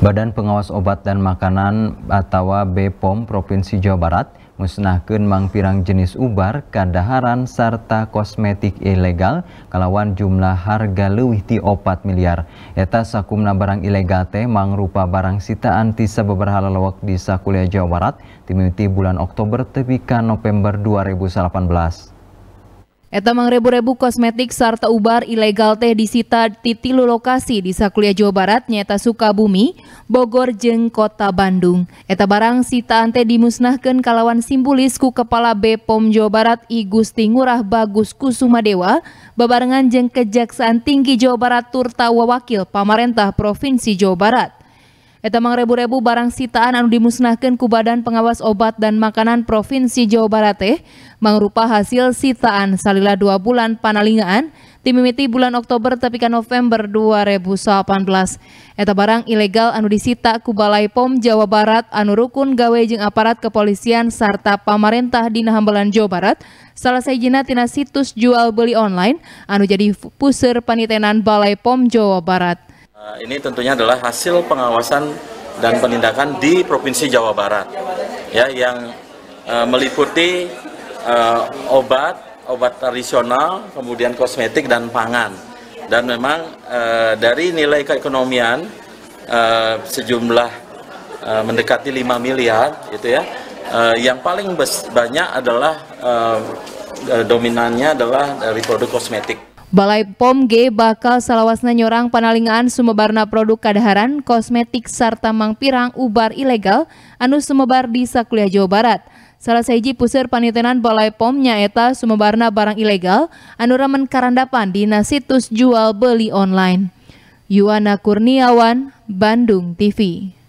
Badan Pengawas Obat dan Makanan atau BPOM Provinsi Jawa Barat musnahkan mangpirang jenis ubar, kadaharan, serta kosmetik ilegal kalawan jumlah harga lebih di 4 miliar. Eta sakumna barang ilegal teh mangrupa barang sitaan ti beberapa lawak di Sakulia Jawa Barat timuti bulan Oktober tepi November 2018. Eta mangrebu-rebu kosmetik sarta ubar ilegal teh disita di tilu lokasi di Sakulia Jawa Barat nyata Sukabumi, Bogor jeng Kota Bandung. Eta barang sitaan teh dimusnahkan kalawan simbolis ku Kepala Pom Jawa Barat I Gusti Ngurah Bagus Kusumadewa babarengan jeng Kejaksaan Tinggi Jawa Barat turta wawakil pamarentah Provinsi Jawa Barat. Etamang rebu-rebu barang sitaan anu dimusnahkan ku Badan Pengawas Obat dan Makanan Provinsi Jawa Barat teh mangrupa hasil sitaan salila dua bulan panalingaan timimiti bulan Oktober tapi kan November 2018. Eta barang ilegal anu disita ku Balai POM Jawa Barat anu rukun gawe jeng aparat kepolisian serta pamarentah di Nahambalan Jawa Barat selesai sejina tina situs jual beli online anu jadi puser panitenan Balai POM Jawa Barat. Eh, ini tentunya adalah hasil pengawasan dan penindakan di Provinsi Jawa Barat, ya yang e, meliputi e, obat, obat tradisional, kemudian kosmetik dan pangan. Dan memang e, dari nilai keekonomian sejumlah mendekati 5 miliar, itu ya. Yang paling banyak adalah dominannya adalah dari produk kosmetik. Balai POM G bakal salawasna nyorang panalingaan sumebarna produk kadaharan, kosmetik sarta mangpirang ubar ilegal anu sumebar di sakuliah Jawa Barat. Salah seiji pusir panitenan Balai POM nyaeta sumebarna barang ilegal anu ramen karandapan di situs jual beli online. Yuwana Kurniawan, Bandung TV.